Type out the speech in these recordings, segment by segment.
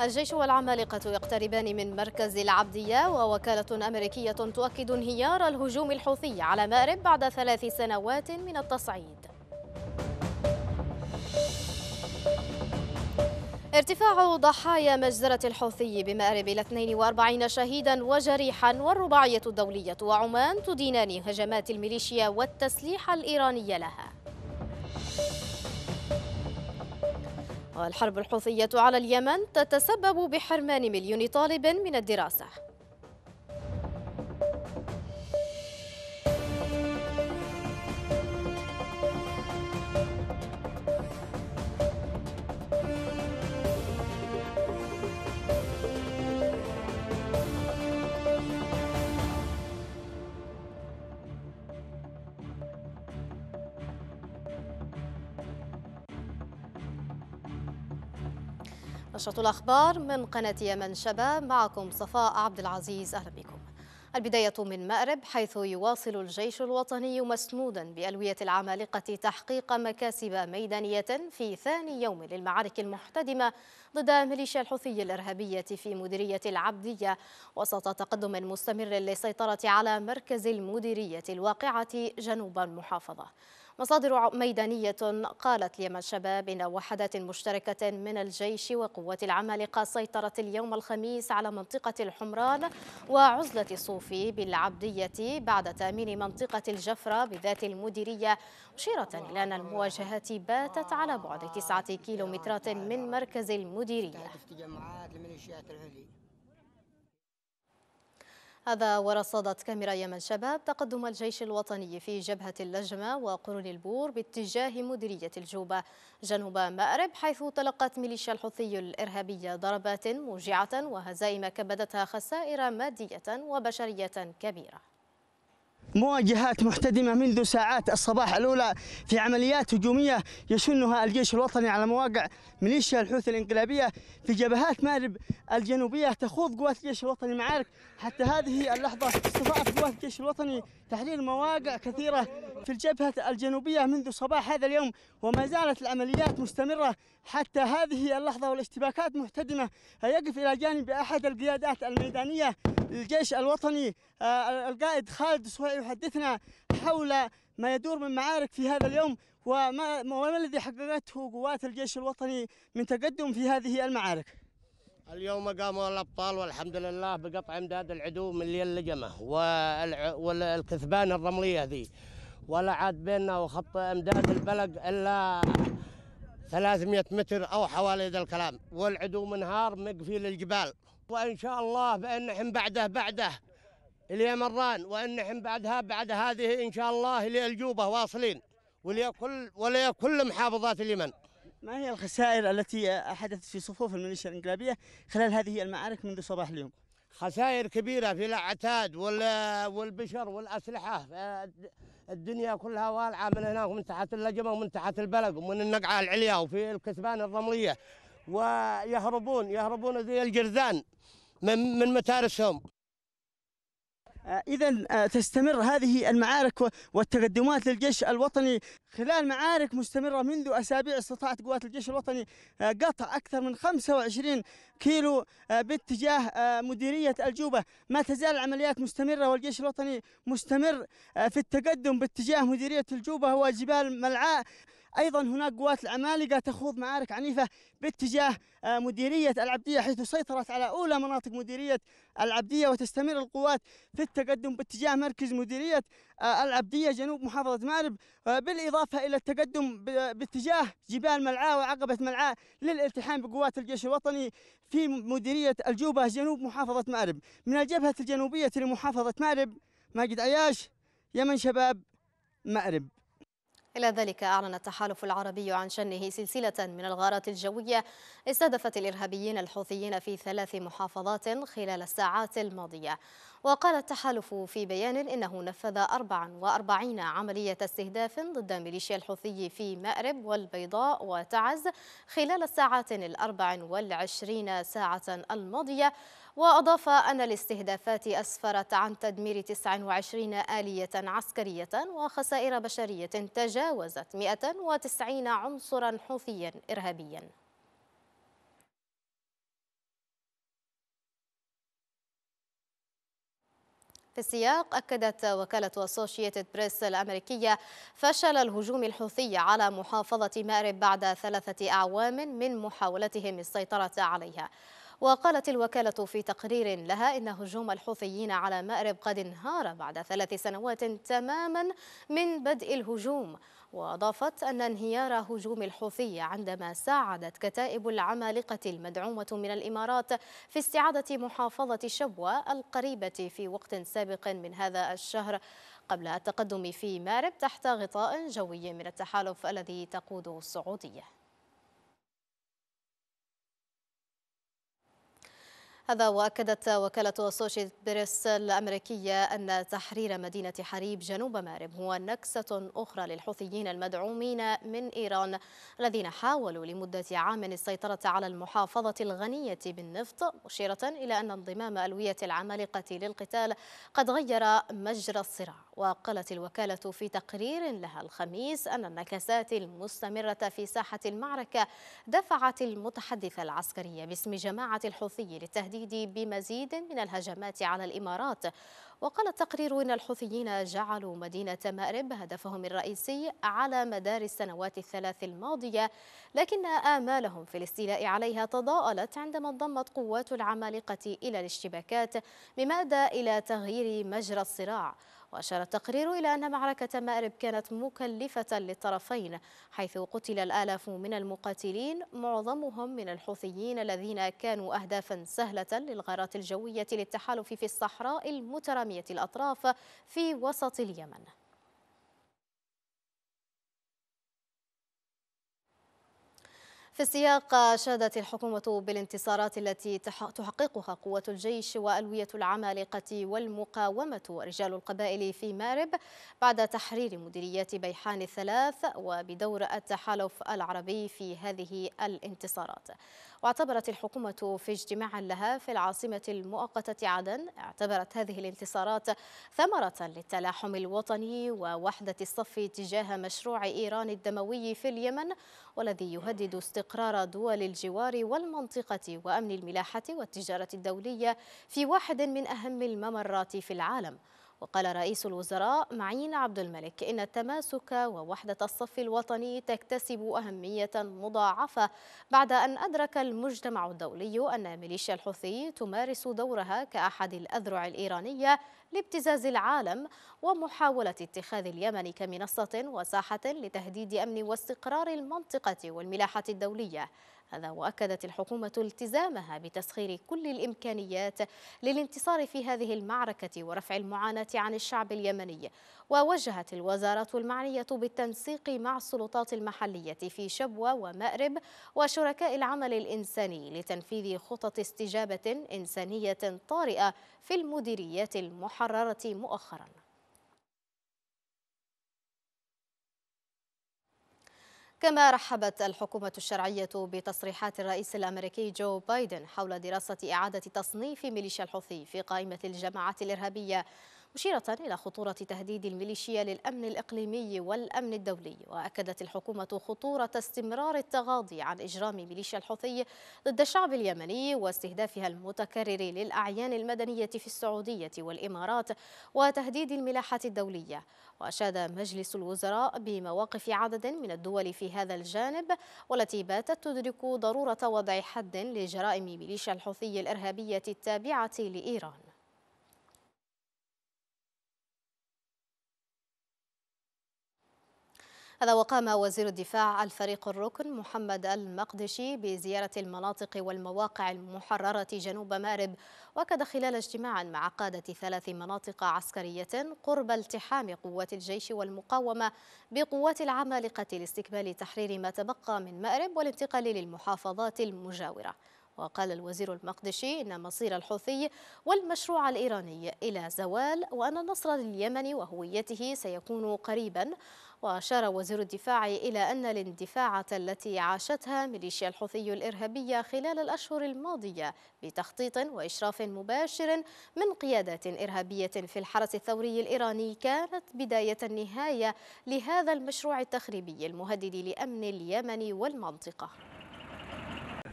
الجيش والعمالقة يقتربان من مركز العبدية ووكالة أمريكية تؤكد انهيار الهجوم الحوثي على مأرب بعد ثلاث سنوات من التصعيد ارتفاع ضحايا مجزرة الحوثي بمأرب إلى 42 شهيدا وجريحا والرباعية الدولية وعمان تدينان هجمات الميليشيا والتسليح الإيراني لها والحرب الحوثية على اليمن تتسبب بحرمان مليون طالب من الدراسة نشرة الأخبار من قناة يمن شباب معكم صفاء عبد العزيز أهلا بكم البداية من مأرب حيث يواصل الجيش الوطني مسنودا بألوية العمالقة تحقيق مكاسب ميدانية في ثاني يوم للمعارك المحتدمة ضد ميليشيا الحوثي الإرهابية في مديرية العبدية وسط تقدم مستمر للسيطرة على مركز المديرية الواقعة جنوب المحافظة مصادر ميدانية قالت ليمن الشباب إن وحدات مشتركة من الجيش وقوة العمالقة سيطرت اليوم الخميس على منطقة الحمران وعزلة صوفي بالعبدية بعد تأمين منطقة الجفرة بذات المديرية مشيرة إلى أن المواجهات باتت على بعد تسعة كيلومترات من مركز المديرية هذا ورصدت كاميرا يمن شباب تقدم الجيش الوطني في جبهة اللجمة وقرون البور باتجاه مديرية الجوبة جنوب مأرب حيث تلقت ميليشيا الحوثي الإرهابية ضربات موجعة وهزائم كبدتها خسائر مادية وبشرية كبيرة مواجهات محتدمة منذ ساعات الصباح الأولى في عمليات هجومية يشنها الجيش الوطني على مواقع ميليشيا الحوثي الإنقلابية في جبهات مارب الجنوبية تخوض قوات الجيش الوطني معارك حتى هذه اللحظة استطاعت قوات الجيش الوطني تحرير مواقع كثيرة في الجبهة الجنوبية منذ صباح هذا اليوم وما زالت العمليات مستمرة حتى هذه اللحظة والاشتباكات محتدمة يقف إلى جانب أحد القيادات الميدانية للجيش الوطني آه، القائد خالد سويعي يحدثنا حول ما يدور من معارك في هذا اليوم وما, وما الذي حققته قوات الجيش الوطني من تقدم في هذه المعارك اليوم قاموا الابطال والحمد لله بقطع امداد العدو من اللي لجمه والكثبان الرمليه ذي ولا عاد بيننا وخط امداد البلق الا 300 متر او حوالي ذا الكلام والعدو منهار مقفي للجبال وان شاء الله بان نحن بعده بعده الى مران وان نحن بعدها بعد هذه ان شاء الله اللي الجوبه واصلين وليا كل وليا كل محافظات اليمن ما هي الخسائر التي حدثت في صفوف الميليشيا الانقلابيه خلال هذه المعارك منذ صباح اليوم؟ خسائر كبيره في العتاد والبشر والاسلحه الدنيا كلها والعه من هناك ومن تحت اللجمه ومن تحت البلق ومن النقعه العليا وفي الكثبان الرمليه ويهربون يهربون زي الجرذان من من متارسهم إذا آه، تستمر هذه المعارك والتقدمات للجيش الوطني خلال معارك مستمرة منذ أسابيع استطاعت قوات الجيش الوطني آه، قطع أكثر من 25 كيلو آه، باتجاه مديرية الجوبة ما تزال العمليات مستمرة والجيش الوطني مستمر في التقدم باتجاه مديرية الجوبة وجبال ملعاء أيضا هناك قوات العمالقة تخوض معارك عنيفة باتجاه آه، مديرية العبدية حيث سيطرت على أولى مناطق مديرية العبدية وتستمر القوات في التقدم باتجاه مركز مديرية آه، العبدية جنوب محافظة مأرب آه، بالإضافة إلى التقدم باتجاه جبال ملعاء وعقبة ملعاء للالتحام بقوات الجيش الوطني في مديرية الجوبة جنوب محافظة مأرب من الجبهة الجنوبية لمحافظة مأرب ماجد عياش يمن شباب مأرب إلى ذلك أعلن التحالف العربي عن شنه سلسلة من الغارات الجوية استهدفت الإرهابيين الحوثيين في ثلاث محافظات خلال الساعات الماضية وقال التحالف في بيان إنه نفذ 44 عملية استهداف ضد ميليشيا الحوثي في مأرب والبيضاء وتعز خلال الساعات الأربع والعشرين ساعة الماضية وأضاف أن الاستهدافات أسفرت عن تدمير 29 آلية عسكرية وخسائر بشرية تجاوزت 190 عنصرا حوثيا إرهابيا في السياق أكدت وكالة أسوشيتد بريس الأمريكية فشل الهجوم الحوثي على محافظة مأرب بعد ثلاثة أعوام من محاولتهم السيطرة عليها وقالت الوكالة في تقرير لها إن هجوم الحوثيين على مأرب قد انهار بعد ثلاث سنوات تماما من بدء الهجوم وأضافت أن انهيار هجوم الحوثي عندما ساعدت كتائب العمالقة المدعومة من الإمارات في استعادة محافظة شبوة القريبة في وقت سابق من هذا الشهر قبل التقدم في مارب تحت غطاء جوي من التحالف الذي تقوده السعودية هذا وأكدت وكالة أسوشيت بريس الأمريكية أن تحرير مدينة حريب جنوب مارب هو نكسة أخرى للحوثيين المدعومين من إيران الذين حاولوا لمدة عام السيطرة على المحافظة الغنية بالنفط مشيرة إلى أن انضمام ألوية العمالقة للقتال قد غير مجرى الصراع وقالت الوكالة في تقرير لها الخميس أن النكسات المستمرة في ساحة المعركة دفعت المتحدث العسكري باسم جماعة الحوثي للتهديد بمزيد من الهجمات على الإمارات وقال التقرير أن الحوثيين جعلوا مدينة مأرب هدفهم الرئيسي على مدار السنوات الثلاث الماضية لكن آمالهم في الاستيلاء عليها تضاءلت عندما انضمت قوات العمالقة إلى الاشتباكات مما أدى إلى تغيير مجرى الصراع وأشار التقرير إلى أن معركة مأرب كانت مكلفة للطرفين حيث قتل الآلاف من المقاتلين معظمهم من الحوثيين الذين كانوا أهدافا سهلة للغارات الجوية للتحالف في الصحراء المترامية الأطراف في وسط اليمن في السياق شادت الحكومة بالانتصارات التي تحققها قوة الجيش وألوية العمالقة والمقاومة ورجال القبائل في مارب بعد تحرير مديريات بيحان الثلاث وبدور التحالف العربي في هذه الانتصارات واعتبرت الحكومة في اجتماع لها في العاصمة المؤقتة عدن اعتبرت هذه الانتصارات ثمرة للتلاحم الوطني ووحدة الصف تجاه مشروع إيران الدموي في اليمن والذي يهدد استقرار دول الجوار والمنطقة وأمن الملاحة والتجارة الدولية في واحد من أهم الممرات في العالم وقال رئيس الوزراء معين عبد الملك إن التماسك ووحدة الصف الوطني تكتسب أهمية مضاعفة بعد أن أدرك المجتمع الدولي أن ميليشيا الحوثي تمارس دورها كأحد الأذرع الإيرانية لابتزاز العالم ومحاولة اتخاذ اليمن كمنصة وساحة لتهديد أمن واستقرار المنطقة والملاحة الدولية هذا وأكدت الحكومة التزامها بتسخير كل الإمكانيات للانتصار في هذه المعركة ورفع المعاناة عن الشعب اليمني ووجهت الوزارات المعنية بالتنسيق مع السلطات المحلية في شبوة ومأرب وشركاء العمل الإنساني لتنفيذ خطط استجابة إنسانية طارئة في المديريات المحررة مؤخراً كما رحبت الحكومة الشرعية بتصريحات الرئيس الأمريكي جو بايدن حول دراسة إعادة تصنيف ميليشيا الحوثي في قائمة الجماعات الإرهابية مشيرة إلى خطورة تهديد الميليشيا للأمن الإقليمي والأمن الدولي وأكدت الحكومة خطورة استمرار التغاضي عن إجرام ميليشيا الحوثي ضد الشعب اليمني واستهدافها المتكرر للأعيان المدنية في السعودية والإمارات وتهديد الملاحة الدولية وأشاد مجلس الوزراء بمواقف عدد من الدول في هذا الجانب والتي باتت تدرك ضرورة وضع حد لجرائم ميليشيا الحوثي الإرهابية التابعة لإيران هذا وقام وزير الدفاع الفريق الركن محمد المقدشي بزيارة المناطق والمواقع المحررة جنوب مارب وأكد خلال اجتماع مع قادة ثلاث مناطق عسكرية قرب التحام قوات الجيش والمقاومة بقوات العمالقة لاستكمال تحرير ما تبقى من مأرب والانتقال للمحافظات المجاورة وقال الوزير المقدشي إن مصير الحوثي والمشروع الإيراني إلى زوال وأن النصر لليمن وهويته سيكون قريبا وأشار وزير الدفاع إلى أن الاندفاعة التي عاشتها ميليشيا الحوثي الإرهابية خلال الأشهر الماضية بتخطيط وإشراف مباشر من قيادات إرهابية في الحرس الثوري الإيراني كانت بداية النهاية لهذا المشروع التخريبي المهدد لأمن اليمن والمنطقة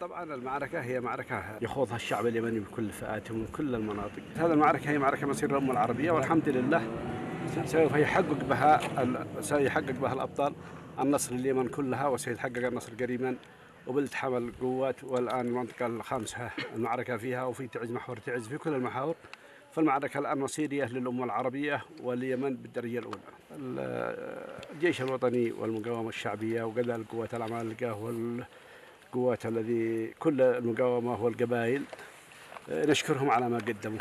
طبعا المعركة هي معركة يخوضها الشعب اليمني بكل فئاته ومن كل المناطق هذه المعركة هي معركة مصير الأمة العربية والحمد لله سوف يحقق بها سيحقق بها الابطال النصر لليمن كلها وسيتحقق النصر قريبا وبالتحام القوات والان المنطقه الخامسه المعركه فيها وفي تعز محور تعز في كل المحاور فالمعركه الان مصيريه للامه العربيه واليمن بالدرجه الاولى. الجيش الوطني والمقاومه الشعبيه وكذلك قوات العمالقه والقوات الذي كل المقاومه والقبائل نشكرهم على ما قدموا.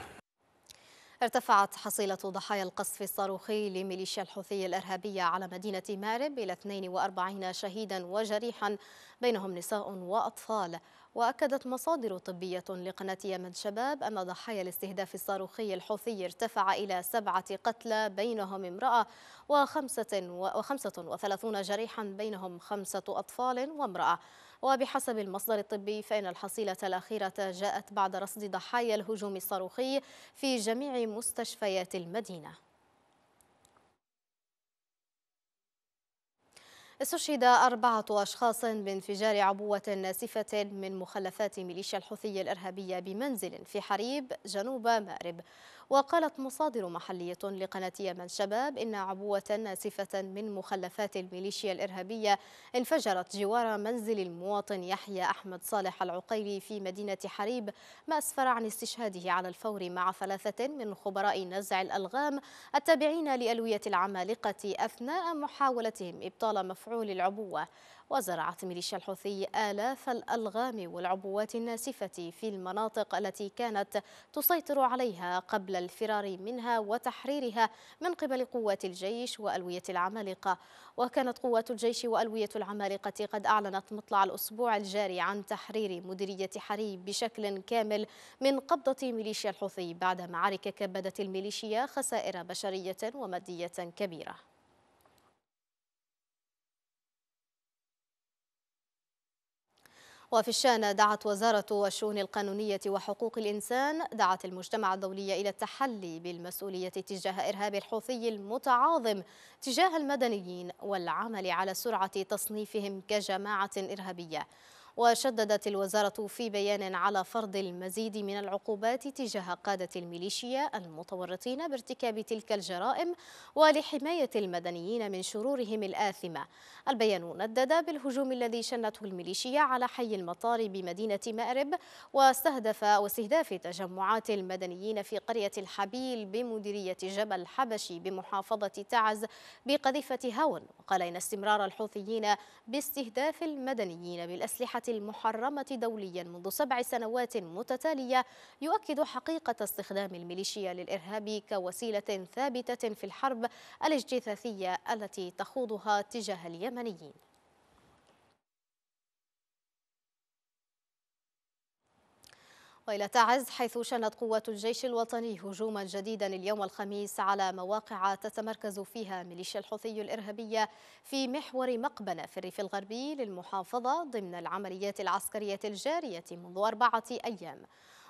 ارتفعت حصيلة ضحايا القصف الصاروخي لميليشيا الحوثي الإرهابية على مدينة مارب إلى 42 شهيدا وجريحا بينهم نساء وأطفال وأكدت مصادر طبية لقناة يمن شباب أن ضحايا الاستهداف الصاروخي الحوثي ارتفع إلى سبعة قتلى بينهم امرأة وخمسة وخمسة وثلاثون جريحا بينهم خمسة أطفال وامرأة وبحسب المصدر الطبي فإن الحصيلة الأخيرة جاءت بعد رصد ضحايا الهجوم الصاروخي في جميع مستشفيات المدينة استشهد أربعة أشخاص بانفجار عبوة ناسفة من مخلفات ميليشيا الحوثي الإرهابية بمنزل في حريب جنوب مأرب وقالت مصادر محلية لقناة يمن شباب إن عبوة ناسفة من مخلفات الميليشيا الإرهابية انفجرت جوار منزل المواطن يحيى أحمد صالح العقيلي في مدينة حريب ما أسفر عن استشهاده على الفور مع ثلاثة من خبراء نزع الألغام التابعين لألوية العمالقة أثناء محاولتهم إبطال مفعول العبوة وزرعت ميليشيا الحوثي آلاف الألغام والعبوات الناسفة في المناطق التي كانت تسيطر عليها قبل الفرار منها وتحريرها من قبل قوات الجيش وألوية العمالقة وكانت قوات الجيش وألوية العمالقة قد أعلنت مطلع الأسبوع الجاري عن تحرير مديرية حري بشكل كامل من قبضة ميليشيا الحوثي بعد معارك كبدت الميليشيا خسائر بشرية ومادية كبيرة وفي الشان دعت وزارة الشؤون القانونية وحقوق الإنسان دعت المجتمع الدولي إلى التحلي بالمسؤولية تجاه إرهاب الحوثي المتعاظم تجاه المدنيين والعمل على سرعة تصنيفهم كجماعة إرهابية وشددت الوزارة في بيان على فرض المزيد من العقوبات تجاه قادة الميليشيا المتورطين بارتكاب تلك الجرائم ولحماية المدنيين من شرورهم الآثمة البيان ندد بالهجوم الذي شنته الميليشيا على حي المطار بمدينة مأرب واستهدف واستهداف تجمعات المدنيين في قرية الحبيل بمديرية جبل حبشي بمحافظة تعز بقذيفة هاون وقال إن استمرار الحوثيين باستهداف المدنيين بالأسلحة المحرمة دوليا منذ سبع سنوات متتالية يؤكد حقيقة استخدام الميليشيا للإرهاب كوسيلة ثابتة في الحرب الاجتثاثية التي تخوضها تجاه اليمنيين وإلى تعز حيث شنت قوات الجيش الوطني هجوما جديدا اليوم الخميس على مواقع تتمركز فيها ميليشيا الحوثي الإرهابية في محور مقبلة في الريف الغربي للمحافظة ضمن العمليات العسكرية الجارية منذ أربعة أيام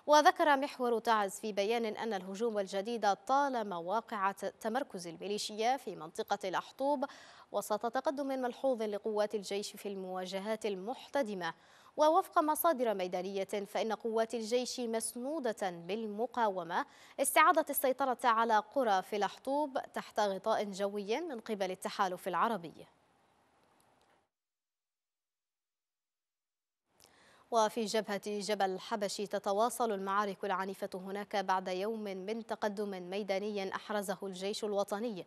وذكر محور تعز في بيان أن الهجوم الجديد طال مواقع تمركز الميليشيا في منطقة الأحطوب وسط تقدم ملحوظ لقوات الجيش في المواجهات المحتدمة ووفق مصادر ميدانية فإن قوات الجيش مسنودة بالمقاومة استعادت السيطرة على قرى في الأحطوب تحت غطاء جوي من قبل التحالف العربي وفي جبهة جبل حبشي تتواصل المعارك العنيفة هناك بعد يوم من تقدم ميداني أحرزه الجيش الوطني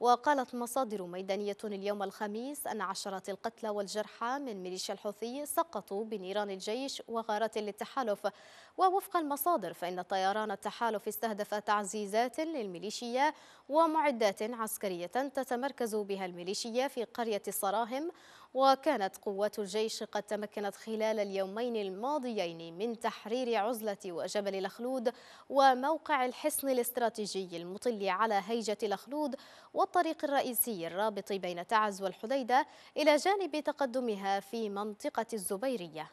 وقالت مصادر ميدانية اليوم الخميس أن عشرات القتلى والجرحى من ميليشيا الحوثي سقطوا بنيران الجيش وغارات للتحالف ووفق المصادر فإن طيران التحالف استهدف تعزيزات للميليشيا ومعدات عسكرية تتمركز بها الميليشيا في قرية الصراهم وكانت قوات الجيش قد تمكنت خلال اليومين الماضيين من تحرير عزلة وجبل الأخلود وموقع الحصن الاستراتيجي المطل على هيجة الأخلود والطريق الرئيسي الرابط بين تعز والحديدة إلى جانب تقدمها في منطقة الزبيرية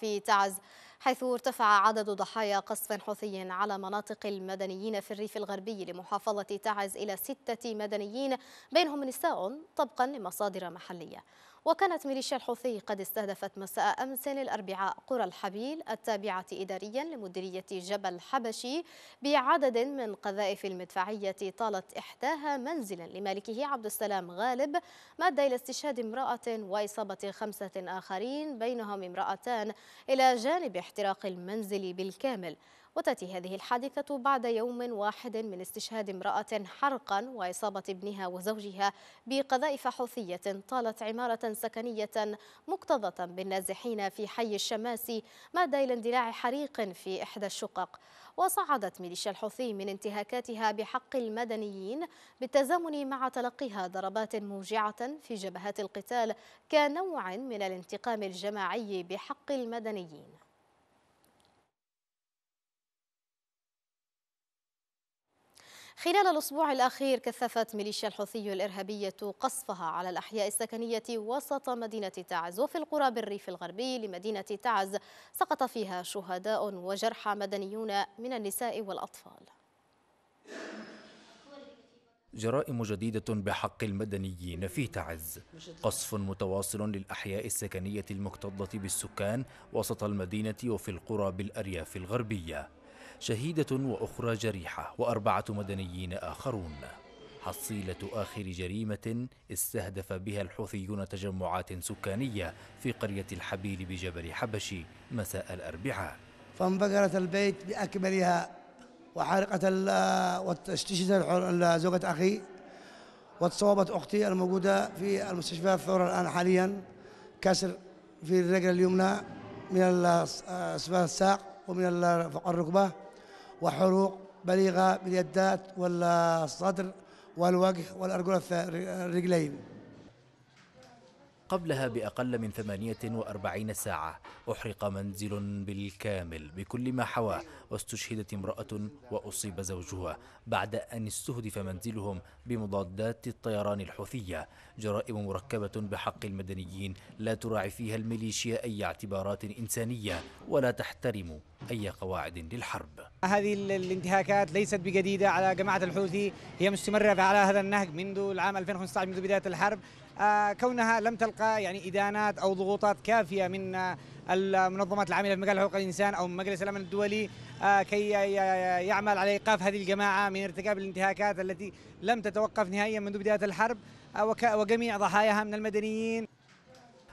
في تعز حيث ارتفع عدد ضحايا قصف حوثي على مناطق المدنيين في الريف الغربي لمحافظة تعز إلى ستة مدنيين بينهم نساء طبقا لمصادر محلية وكانت ميليشيا الحوثي قد استهدفت مساء أمس الأربعاء قرى الحبيل التابعة إداريا لمديرية جبل حبشي بعدد من قذائف المدفعية طالت إحداها منزلا لمالكه عبد السلام غالب مادة إلى استشهاد امرأة وإصابة خمسة آخرين بينهم امرأتان إلى جانب احتراق المنزل بالكامل وتأتي هذه الحادثة بعد يوم واحد من استشهاد امرأة حرقا وإصابة ابنها وزوجها بقذائف حوثية طالت عمارة سكنية مكتظة بالنازحين في حي الشماسي ما أدى إلى اندلاع حريق في إحدى الشقق وصعدت ميليشيا الحوثي من انتهاكاتها بحق المدنيين بالتزامن مع تلقيها ضربات موجعة في جبهات القتال كنوع من الانتقام الجماعي بحق المدنيين خلال الأسبوع الأخير كثفت ميليشيا الحوثي الإرهابية قصفها على الأحياء السكنية وسط مدينة تعز وفي القرى بالريف الغربي لمدينة تعز سقط فيها شهداء وجرحى مدنيون من النساء والأطفال جرائم جديدة بحق المدنيين في تعز قصف متواصل للأحياء السكنية المكتظة بالسكان وسط المدينة وفي القرى بالأرياف الغربية شهيدة وأخرى جريحة وأربعة مدنيين آخرون حصيلة آخر جريمة استهدف بها الحوثيون تجمعات سكانية في قرية الحبيل بجبل حبشي مساء الأربعاء فانفجرت البيت بأكملها وحرقت واستشهد زوجة أخي واتصابت أختي الموجودة في المستشفى فورا الآن حاليا كسر في الرجل اليمنى من آه، الساق ومن فوق الركبة وحروق بليغة باليدات والصدر والوجه والأرجل الرجلين قبلها بأقل من 48 ساعة أحرق منزل بالكامل بكل ما حواه واستشهدت امرأة وأصيب زوجها بعد أن استهدف منزلهم بمضادات الطيران الحوثية جرائم مركبة بحق المدنيين لا تراعي فيها الميليشيا أي اعتبارات إنسانية ولا تحترم أي قواعد للحرب هذه الانتهاكات ليست بجديدة على جماعة الحوثي هي مستمرة على هذا النهج منذ العام 2015 منذ بداية الحرب آه، كونها لم تلقى يعني إدانات أو ضغوطات كافية من آه، المنظمات العامله في مجال حقوق الانسان او مجلس الامن الدولي آه، كي يعمل على ايقاف هذه الجماعه من ارتكاب الانتهاكات التي لم تتوقف نهائيا منذ بدايه الحرب وجميع ضحاياها من المدنيين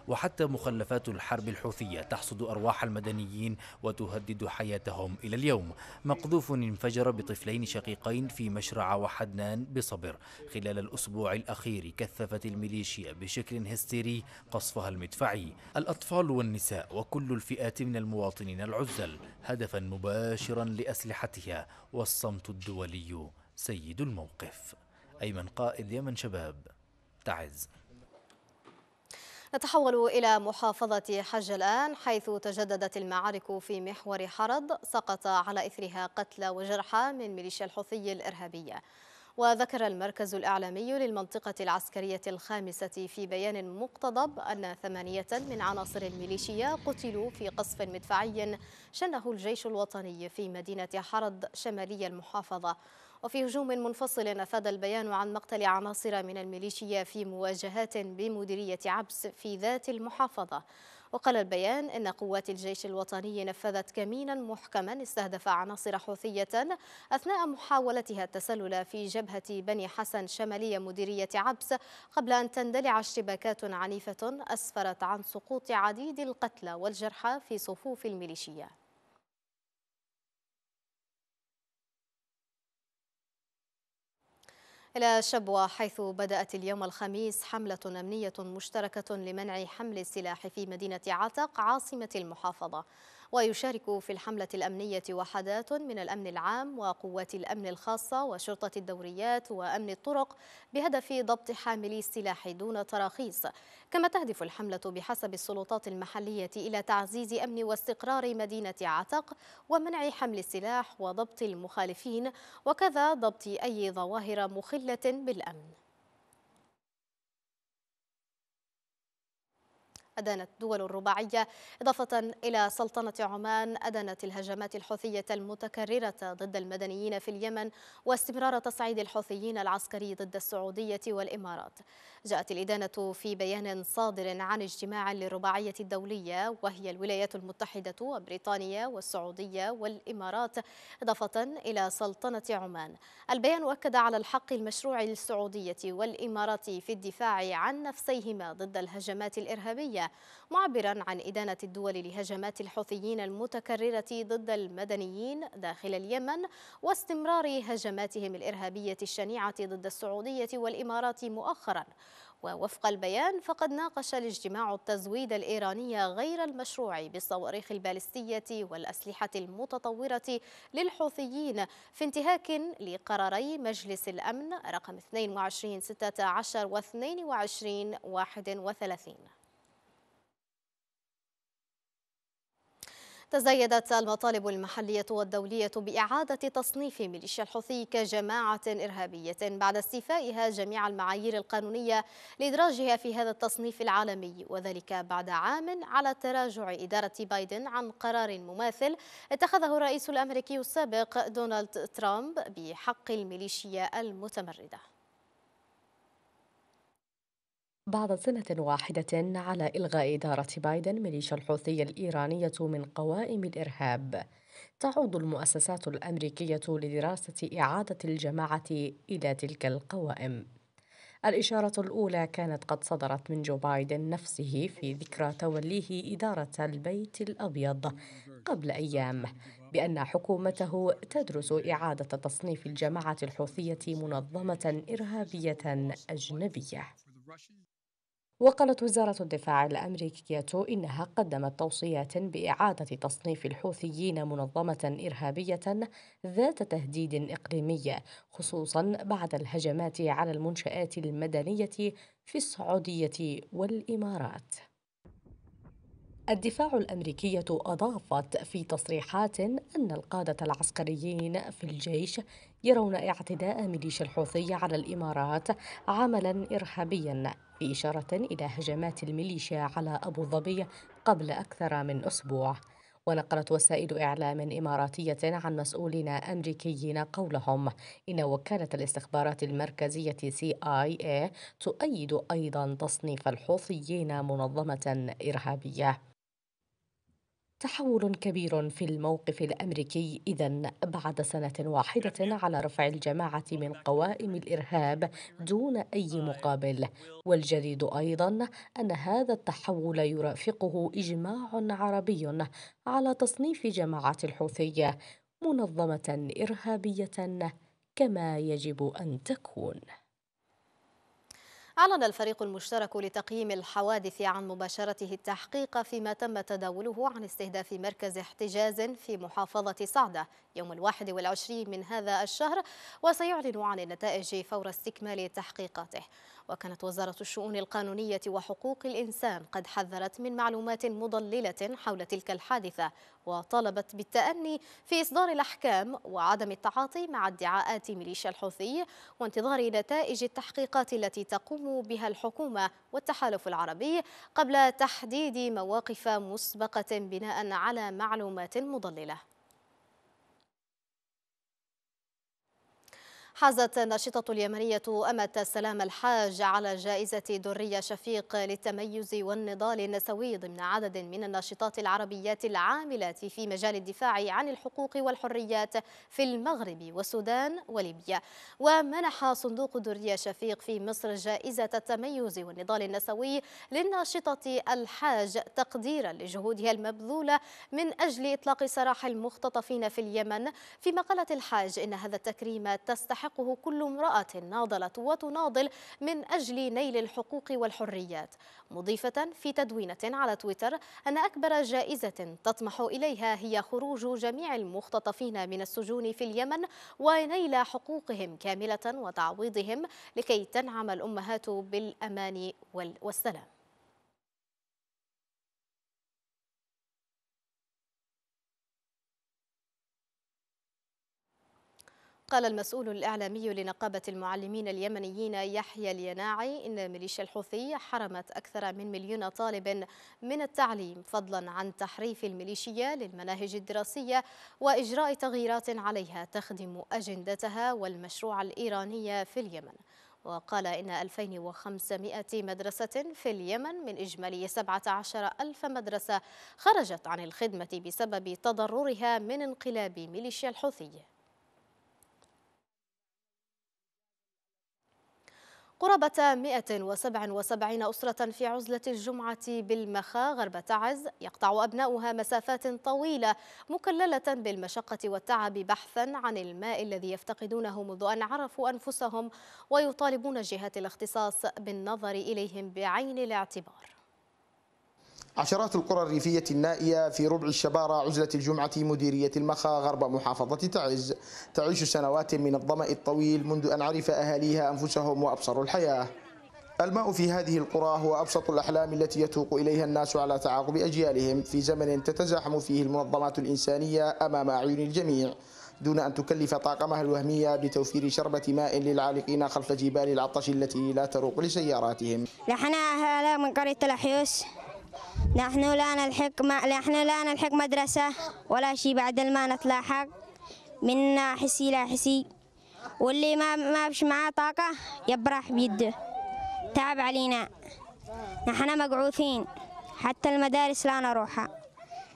وحتى مخلفات الحرب الحوثية تحصد أرواح المدنيين وتهدد حياتهم إلى اليوم مقذوف انفجر بطفلين شقيقين في مشرع وحدنان بصبر خلال الأسبوع الأخير كثفت الميليشيا بشكل هستيري قصفها المدفعي الأطفال والنساء وكل الفئات من المواطنين العزل هدفا مباشرا لأسلحتها والصمت الدولي سيد الموقف أيمن قائد يمن شباب تعز نتحول إلى محافظة حج الآن حيث تجددت المعارك في محور حرض سقط على إثرها قتلى وجرحى من ميليشيا الحوثي الإرهابية وذكر المركز الإعلامي للمنطقة العسكرية الخامسة في بيان مقتضب أن ثمانية من عناصر الميليشيا قتلوا في قصف مدفعي شنه الجيش الوطني في مدينة حرض شمالي المحافظة وفي هجوم منفصل أفاد البيان عن مقتل عناصر من الميليشيا في مواجهات بمديرية عبس في ذات المحافظة وقال البيان إن قوات الجيش الوطني نفذت كمينا محكما استهدف عناصر حوثية أثناء محاولتها التسلل في جبهة بني حسن شمالية مديرية عبس قبل أن تندلع اشتباكات عنيفة أسفرت عن سقوط عديد القتلى والجرحى في صفوف الميليشيا إلى شبوة حيث بدأت اليوم الخميس حملة أمنية مشتركة لمنع حمل السلاح في مدينة عتق عاصمة المحافظة ويشارك في الحملة الأمنية وحدات من الأمن العام وقوات الأمن الخاصة وشرطة الدوريات وأمن الطرق بهدف ضبط حاملي السلاح دون تراخيص كما تهدف الحملة بحسب السلطات المحلية إلى تعزيز أمن واستقرار مدينة عتق ومنع حمل السلاح وضبط المخالفين وكذا ضبط أي ظواهر مخلة بالأمن أدانت دول الرباعية إضافة إلى سلطنة عمان أدانت الهجمات الحوثية المتكررة ضد المدنيين في اليمن واستمرار تصعيد الحوثيين العسكري ضد السعودية والإمارات جاءت الإدانة في بيان صادر عن اجتماع للرباعية الدولية وهي الولايات المتحدة وبريطانيا والسعودية والإمارات إضافة إلى سلطنة عمان البيان أكد على الحق المشروع للسعودية والإمارات في الدفاع عن نفسيهما ضد الهجمات الإرهابية معبرا عن إدانة الدول لهجمات الحوثيين المتكررة ضد المدنيين داخل اليمن واستمرار هجماتهم الإرهابية الشنيعة ضد السعودية والإمارات مؤخرا ووفق البيان فقد ناقش الاجتماع التزويد الإيراني غير المشروع بالصواريخ البالستية والأسلحة المتطورة للحوثيين في انتهاك لقراري مجلس الأمن رقم 22 16 و 22 31 تزايدت المطالب المحلية والدولية بإعادة تصنيف ميليشيا الحوثي كجماعة إرهابية بعد استيفائها جميع المعايير القانونية لإدراجها في هذا التصنيف العالمي وذلك بعد عام على تراجع إدارة بايدن عن قرار مماثل اتخذه الرئيس الأمريكي السابق دونالد ترامب بحق الميليشيا المتمردة بعد سنة واحدة على إلغاء إدارة بايدن ميليشيا الحوثية الإيرانية من قوائم الإرهاب تعود المؤسسات الأمريكية لدراسة إعادة الجماعة إلى تلك القوائم الإشارة الأولى كانت قد صدرت من جو بايدن نفسه في ذكرى توليه إدارة البيت الأبيض قبل أيام بأن حكومته تدرس إعادة تصنيف الجماعة الحوثية منظمة إرهابية أجنبية وقالت وزارة الدفاع الأمريكية إنها قدمت توصيات بإعادة تصنيف الحوثيين منظمة إرهابية ذات تهديد إقليمي خصوصا بعد الهجمات على المنشآت المدنية في السعودية والإمارات الدفاع الأمريكية أضافت في تصريحات أن القادة العسكريين في الجيش يرون اعتداء ميليشيا الحوثي على الإمارات عملا إرهابيا بإشارة إلى هجمات الميليشيا على أبو ظبي قبل أكثر من أسبوع ونقلت وسائل إعلام إماراتية عن مسؤولين أمريكيين قولهم إن وكالة الاستخبارات المركزية CIA تؤيد أيضا تصنيف الحوثيين منظمة إرهابية تحول كبير في الموقف الامريكي اذا بعد سنه واحده على رفع الجماعه من قوائم الارهاب دون اي مقابل والجديد ايضا ان هذا التحول يرافقه اجماع عربي على تصنيف جماعه الحوثيه منظمه ارهابيه كما يجب ان تكون أعلن الفريق المشترك لتقييم الحوادث عن مباشرته التحقيق فيما تم تداوله عن استهداف مركز احتجاز في محافظة صعدة يوم الواحد والعشرين من هذا الشهر وسيعلن عن النتائج فور استكمال تحقيقاته وكانت وزارة الشؤون القانونية وحقوق الإنسان قد حذرت من معلومات مضللة حول تلك الحادثة وطالبت بالتأني في إصدار الأحكام وعدم التعاطي مع ادعاءات ميليشيا الحوثي وانتظار نتائج التحقيقات التي تقوم بها الحكومة والتحالف العربي قبل تحديد مواقف مسبقة بناء على معلومات مضللة حازت الناشطة اليمنية أمة السلام الحاج على جائزة درية شفيق للتميز والنضال النسوي ضمن عدد من الناشطات العربيات العاملات في مجال الدفاع عن الحقوق والحريات في المغرب والسودان وليبيا ومنح صندوق درية شفيق في مصر جائزة التميز والنضال النسوي للناشطة الحاج تقديرا لجهودها المبذولة من أجل إطلاق سراح المختطفين في اليمن فيما قالت الحاج إن هذا التكريم تستحق تستحقه كل امرأة ناضلت وتناضل من أجل نيل الحقوق والحريات مضيفة في تدوينة على تويتر أن أكبر جائزة تطمح إليها هي خروج جميع المختطفين من السجون في اليمن ونيل حقوقهم كاملة وتعويضهم لكي تنعم الأمهات بالأمان والسلام قال المسؤول الإعلامي لنقابة المعلمين اليمنيين يحيى اليناعي إن ميليشيا الحوثي حرمت أكثر من مليون طالب من التعليم فضلا عن تحريف الميليشيا للمناهج الدراسية وإجراء تغييرات عليها تخدم أجندتها والمشروع الإيراني في اليمن وقال إن 2500 مدرسة في اليمن من إجمالي 17 ألف مدرسة خرجت عن الخدمة بسبب تضررها من انقلاب ميليشيا الحوثي قرابة 177 أسرة في عزلة الجمعة بالمخا غرب تعز يقطع أبناؤها مسافات طويلة مكللة بالمشقة والتعب بحثا عن الماء الذي يفتقدونه منذ أن عرفوا أنفسهم ويطالبون جهات الاختصاص بالنظر إليهم بعين الاعتبار عشرات القرى الريفية النائية في ربع الشبارة عزلة الجمعة مديرية المخا غرب محافظة تعز تعيش سنوات من الظمأ الطويل منذ أن عرف أهاليها أنفسهم وأبصروا الحياة الماء في هذه القرى هو أبسط الأحلام التي يتوق إليها الناس على تعاقب أجيالهم في زمن تتزاحم فيه المنظمات الإنسانية أمام أعين الجميع دون أن تكلف طاقمها الوهمية بتوفير شربة ماء للعالقين خلف جبال العطش التي لا تروق لسياراتهم نحن أهلا من قرية الأحيوس نحن لا نلحق ما نحن لا نلحق مدرسة ولا شيء بعد ما نتلاحق منا حسي لا حسي واللي ما ما بش معاه طاقة يبرح بيده تعب علينا نحن مقعوثين حتى المدارس لا نروحها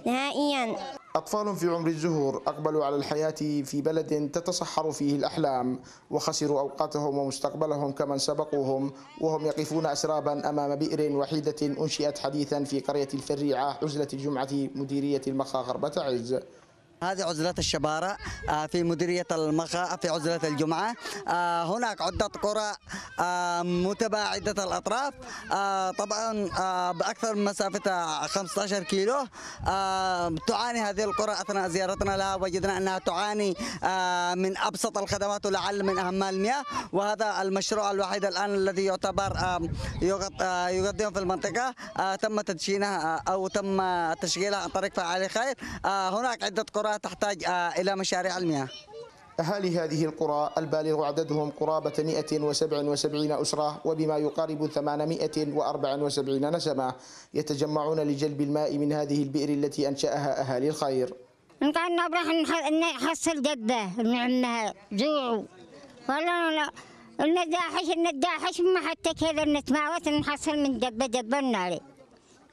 نهائيا أطفال في عمر الزهور أقبلوا على الحياة في بلد تتصحر فيه الأحلام وخسروا أوقاتهم ومستقبلهم كمن سبقوهم وهم يقفون أسرابا أمام بئر وحيدة أنشئت حديثا في قرية الفريعة عزلة الجمعة مديرية المخا غربة عز هذه عزلة الشبارة آه، في مديرية المخا في عزلة الجمعة آه، هناك عدة قرى آه، متباعدة الأطراف طبعا بأكثر من مسافة 15 كيلو تعاني هذه القرى أثناء زيارتنا لها وجدنا أنها تعاني من أبسط الخدمات ولعل من أهمها المياه وهذا المشروع الوحيد الآن الذي يعتبر يقدم في المنطقة تم تدشينها أو تم تشغيلها عن طريق فعالي خير هناك عدة قرى تحتاج آه، إلى مشاريع المياه أهالي هذه القرى البالغ عددهم قرابة 177 أسرة وبما يقارب 874 نسمة يتجمعون لجلب الماء من هذه البئر التي أنشأها أهالي الخير نطلع راح نحصل جبة نعمها جوع ولا النجاحش النجاحش ما حتى كذا نتماوت نحصل من جبة جبة النار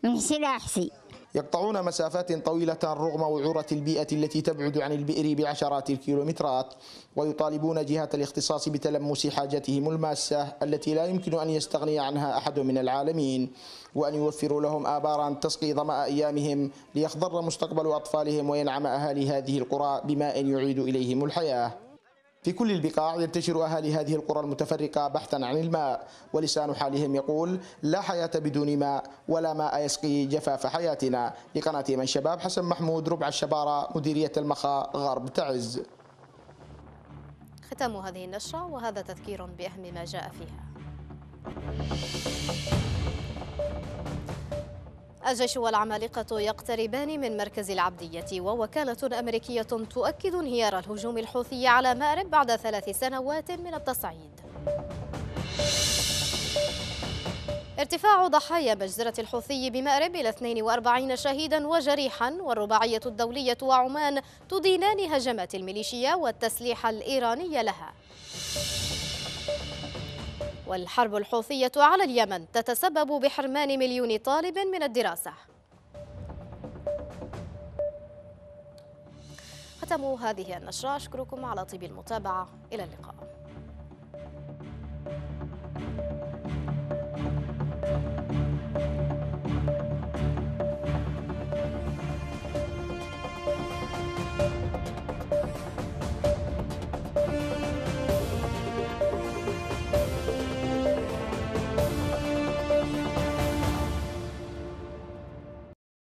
من سلاحسي يقطعون مسافات طويلة رغم وعورة البيئة التي تبعد عن البئر بعشرات الكيلومترات ويطالبون جهات الاختصاص بتلمس حاجتهم الماسة التي لا يمكن أن يستغني عنها أحد من العالمين وأن يوفروا لهم آبارا تسقي ظمأ أيامهم ليخضر مستقبل أطفالهم وينعم أهالي هذه القرى بماء يعيد إليهم الحياة في كل البقاع ينتشر أهالي هذه القرى المتفرقة بحثا عن الماء ولسان حالهم يقول لا حياة بدون ماء ولا ماء يسقي جفاف حياتنا لقناة من شباب حسن محمود ربع الشبارة مديرية المخا غرب تعز ختام هذه النشرة وهذا تذكير بأهم ما جاء فيها الجيش والعمالقة يقتربان من مركز العبدية ووكالة أمريكية تؤكد انهيار الهجوم الحوثي على مأرب بعد ثلاث سنوات من التصعيد ارتفاع ضحايا مجزرة الحوثي بمأرب إلى 42 شهيدا وجريحا والرباعية الدولية وعمان تدينان هجمات الميليشيا والتسليح الإيراني لها والحرب الحوثية على اليمن تتسبب بحرمان مليون طالب من الدراسة ختموا هذه النشرة أشكركم على طيب المتابعة إلى اللقاء